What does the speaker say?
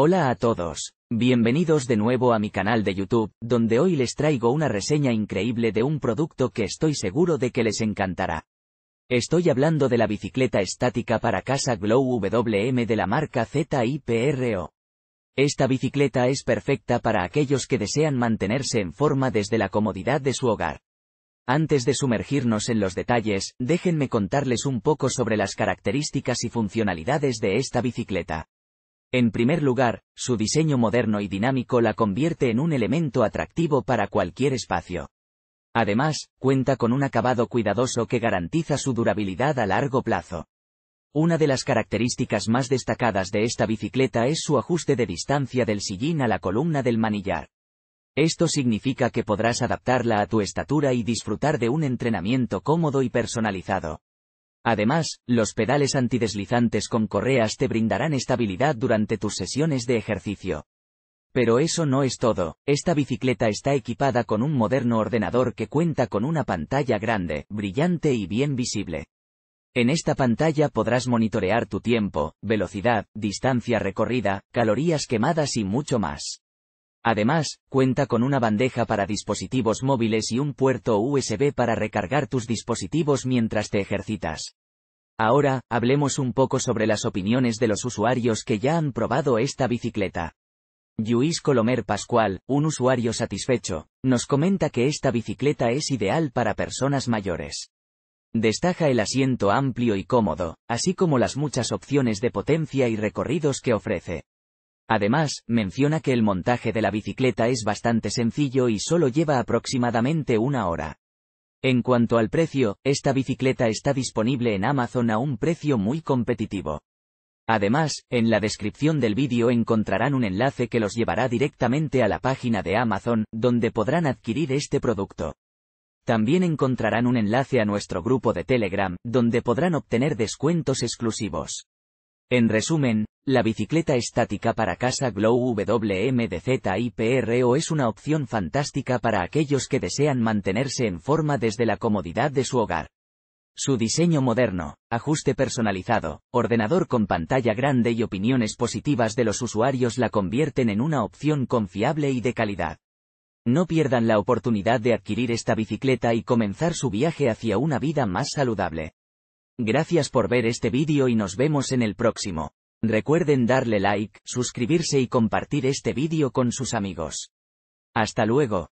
Hola a todos, bienvenidos de nuevo a mi canal de YouTube, donde hoy les traigo una reseña increíble de un producto que estoy seguro de que les encantará. Estoy hablando de la bicicleta estática para casa Glow WM de la marca ZIPRO. Esta bicicleta es perfecta para aquellos que desean mantenerse en forma desde la comodidad de su hogar. Antes de sumergirnos en los detalles, déjenme contarles un poco sobre las características y funcionalidades de esta bicicleta. En primer lugar, su diseño moderno y dinámico la convierte en un elemento atractivo para cualquier espacio. Además, cuenta con un acabado cuidadoso que garantiza su durabilidad a largo plazo. Una de las características más destacadas de esta bicicleta es su ajuste de distancia del sillín a la columna del manillar. Esto significa que podrás adaptarla a tu estatura y disfrutar de un entrenamiento cómodo y personalizado. Además, los pedales antideslizantes con correas te brindarán estabilidad durante tus sesiones de ejercicio. Pero eso no es todo, esta bicicleta está equipada con un moderno ordenador que cuenta con una pantalla grande, brillante y bien visible. En esta pantalla podrás monitorear tu tiempo, velocidad, distancia recorrida, calorías quemadas y mucho más. Además, cuenta con una bandeja para dispositivos móviles y un puerto USB para recargar tus dispositivos mientras te ejercitas. Ahora, hablemos un poco sobre las opiniones de los usuarios que ya han probado esta bicicleta. Luis Colomer Pascual, un usuario satisfecho, nos comenta que esta bicicleta es ideal para personas mayores. Destaja el asiento amplio y cómodo, así como las muchas opciones de potencia y recorridos que ofrece. Además, menciona que el montaje de la bicicleta es bastante sencillo y solo lleva aproximadamente una hora. En cuanto al precio, esta bicicleta está disponible en Amazon a un precio muy competitivo. Además, en la descripción del vídeo encontrarán un enlace que los llevará directamente a la página de Amazon, donde podrán adquirir este producto. También encontrarán un enlace a nuestro grupo de Telegram, donde podrán obtener descuentos exclusivos. En resumen, la bicicleta estática para casa Glow WMDZ y es una opción fantástica para aquellos que desean mantenerse en forma desde la comodidad de su hogar. Su diseño moderno, ajuste personalizado, ordenador con pantalla grande y opiniones positivas de los usuarios la convierten en una opción confiable y de calidad. No pierdan la oportunidad de adquirir esta bicicleta y comenzar su viaje hacia una vida más saludable. Gracias por ver este vídeo y nos vemos en el próximo. Recuerden darle like, suscribirse y compartir este vídeo con sus amigos. Hasta luego.